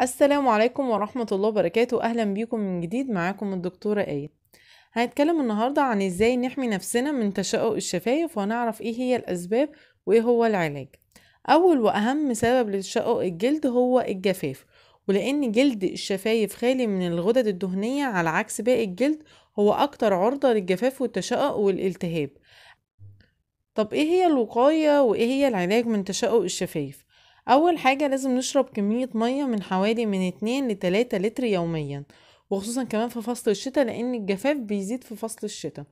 السلام عليكم ورحمة الله وبركاته أهلا بيكم من جديد معاكم الدكتورة آية هنتكلم النهاردة عن إزاي نحمي نفسنا من تشقق الشفايف وهنعرف إيه هي الأسباب وإيه هو العلاج أول وأهم سبب لتشقق الجلد هو الجفاف ولأن جلد الشفايف خالي من الغدد الدهنية على عكس باقي الجلد هو أكتر عرضة للجفاف والتشقق والالتهاب طب إيه هي الوقاية وإيه هي العلاج من تشقق الشفايف اول حاجة لازم نشرب كمية مية من حوالي من 2 ل 3 لتر يوميا وخصوصا كمان في فصل الشتاء لان الجفاف بيزيد في فصل الشتاء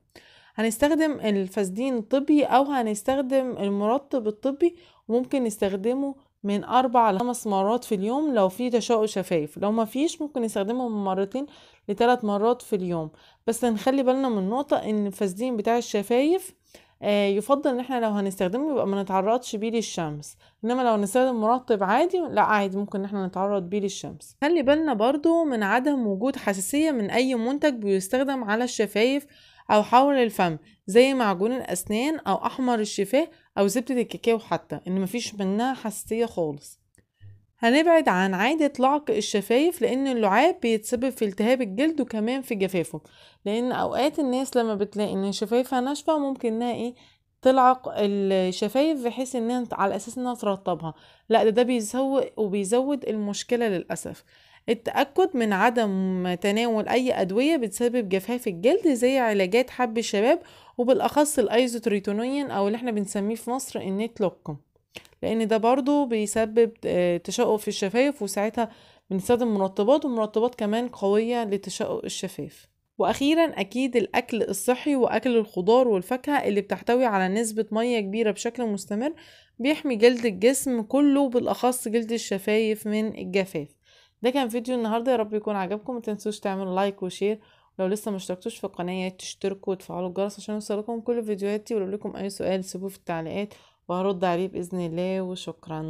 هنستخدم الفاسدين الطبي او هنستخدم المرطب الطبي وممكن نستخدمه من أربع لخمس مرات في اليوم لو في تشاؤم شفايف لو ما فيش ممكن نستخدمه من مرتين لثلاث مرات في اليوم بس نخلي بالنا من نقطة ان الفاسدين بتاع الشفايف آه، يفضل ان احنا لو هنستخدمه يبقى ما نتعرضش بيه للشمس انما لو هنستخدم مرطب عادي لا عادي ممكن ان احنا نتعرض بيه للشمس خلي بالنا برضو من عدم وجود حساسية من اي منتج بيستخدم على الشفايف او حول الفم زي معجون الاسنان او احمر الشفاه او زبدة الكاكاو حتى ان مفيش منها حساسية خالص هنبعد عن عادة لعق الشفايف لأن اللعاب بيتسبب في التهاب الجلد وكمان في جفافه لأن أوقات الناس لما بتلاقي إن شفايفها ناشفة ممكن إنها إيه تلعق الشفايف بحيث إنها على أساس إنها ترطبها لا ده ده بيزود وبيزود المشكلة للأسف التأكد من عدم تناول أي أدوية بتسبب جفاف الجلد زي علاجات حب الشباب وبالأخص الأيزوتريتونين أو اللي احنا بنسميه في مصر لوكم لان ده برضو بيسبب آه، تشقق في الشفايف وساعتها بنستخدم مرطبات ومرطبات كمان قوية لتشقق الشفايف واخيرا اكيد الاكل الصحي واكل الخضار والفاكهه اللي بتحتوي على نسبه ميه كبيره بشكل مستمر بيحمي جلد الجسم كله بالاخص جلد الشفايف من الجفاف ده كان فيديو النهارده يا رب يكون عجبكم متنسوش تعملوا لايك وشير لو لسه مشتركتوش في القناه تشتركوا وتفعلوا الجرس عشان يوصلكم كل فيديوهاتي ولو لكم اي سؤال سيبوه في التعليقات وهرد عليه بإذن الله وشكرا